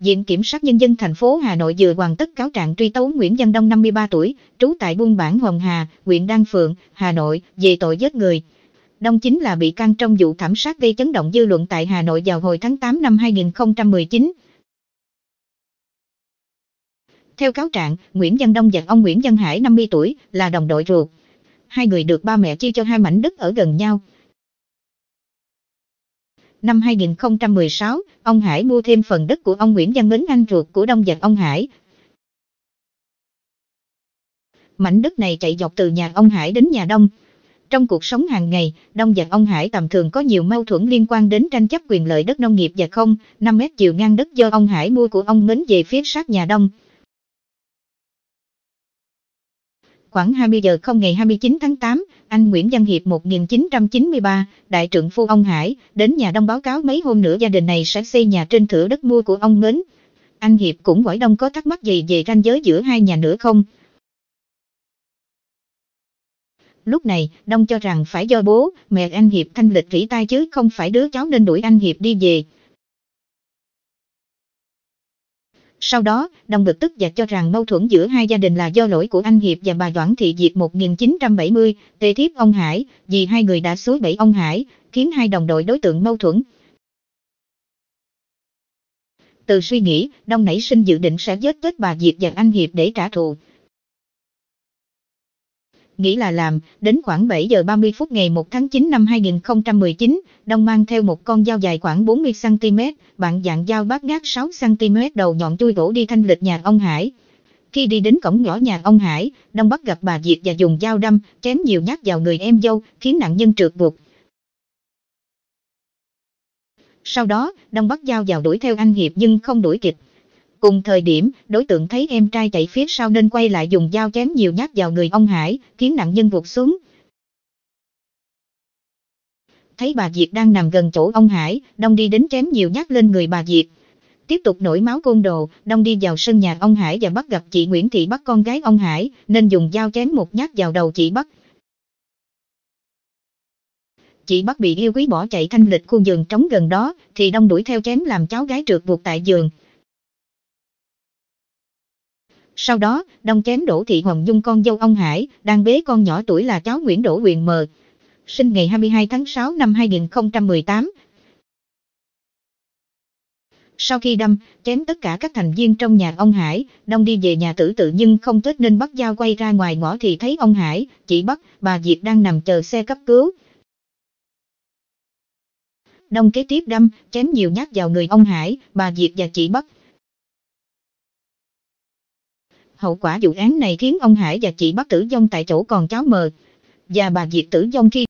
Viện Kiểm sát Nhân dân thành phố Hà Nội vừa hoàn tất cáo trạng truy tố Nguyễn Văn Đông 53 tuổi, trú tại buôn bản Hồng Hà, huyện Đan Phượng, Hà Nội, về tội giết người. Đông chính là bị can trong vụ thảm sát gây chấn động dư luận tại Hà Nội vào hồi tháng 8 năm 2019. Theo cáo trạng, Nguyễn Văn Đông và ông Nguyễn Văn Hải 50 tuổi là đồng đội ruột. Hai người được ba mẹ chia cho hai mảnh đất ở gần nhau năm 2016, ông Hải mua thêm phần đất của ông Nguyễn Văn Mến anh ruột của đông và ông Hải. Mảnh đất này chạy dọc từ nhà ông Hải đến nhà đông. Trong cuộc sống hàng ngày, đông và ông Hải tầm thường có nhiều mâu thuẫn liên quan đến tranh chấp quyền lợi đất nông nghiệp và không, 5 mét chiều ngang đất do ông Hải mua của ông Mến về phía sát nhà đông. Khoảng 20 giờ không ngày 29 tháng 8, anh Nguyễn Văn Hiệp 1993, đại trưởng phu ông Hải, đến nhà đông báo cáo mấy hôm nữa gia đình này sẽ xây nhà trên thửa đất mua của ông Mến. Anh Hiệp cũng hỏi đông có thắc mắc gì về ranh giới giữa hai nhà nữa không? Lúc này, Đông cho rằng phải do bố, mẹ anh Hiệp thanh lịch rỉ tai chứ không phải đứa cháu nên đuổi anh Hiệp đi về. Sau đó, đông bực tức và cho rằng mâu thuẫn giữa hai gia đình là do lỗi của anh Hiệp và bà Doãn Thị Diệp 1970, tề thiếp ông Hải, vì hai người đã suối bẫy ông Hải, khiến hai đồng đội đối tượng mâu thuẫn. Từ suy nghĩ, Đông nảy sinh dự định sẽ giết chết bà Diệp và anh Hiệp để trả thù, nghĩ là làm, đến khoảng 7 giờ 30 phút ngày 1 tháng 9 năm 2019, Đông mang theo một con dao dài khoảng 40cm, bạn dạng dao bát ngát 6cm đầu nhọn chui gỗ đi thanh lịch nhà ông Hải. Khi đi đến cổng nhỏ nhà ông Hải, Đông bắt gặp bà Diệp và dùng dao đâm, chém nhiều nhát vào người em dâu, khiến nạn nhân trượt buộc. Sau đó, Đông bắt dao vào đuổi theo anh Hiệp nhưng không đuổi kịp. Cùng thời điểm, đối tượng thấy em trai chạy phía sau nên quay lại dùng dao chém nhiều nhát vào người ông Hải, khiến nạn nhân vụt xuống. Thấy bà Diệp đang nằm gần chỗ ông Hải, Đông đi đến chém nhiều nhát lên người bà Diệp. Tiếp tục nổi máu côn đồ, Đông đi vào sân nhà ông Hải và bắt gặp chị Nguyễn Thị bắt con gái ông Hải, nên dùng dao chém một nhát vào đầu chị Bắc. Chị Bắc bị yêu quý bỏ chạy thanh lịch khu giường trống gần đó, thì Đông đuổi theo chém làm cháu gái trượt buộc tại giường. Sau đó, đông chén Đỗ Thị Hồng Dung con dâu ông Hải, đang bế con nhỏ tuổi là cháu Nguyễn Đỗ Quyền Mờ, sinh ngày 22 tháng 6 năm 2018. Sau khi đâm, chém tất cả các thành viên trong nhà ông Hải, Đông đi về nhà tử tự nhưng không chết nên bắt dao quay ra ngoài ngõ thì thấy ông Hải, chị bắt, bà Diệp đang nằm chờ xe cấp cứu. Đông kế tiếp đâm, chém nhiều nhát vào người ông Hải, bà Diệp và chị Bắc, Hậu quả vụ án này khiến ông Hải và chị bắt tử vong tại chỗ còn cháu mờ và bà diệt tử vong khi